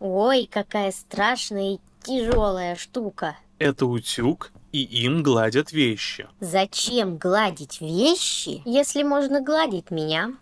Ой, какая страшная и тяжелая штука. Это утюг, и им гладят вещи. Зачем гладить вещи, если можно гладить меня?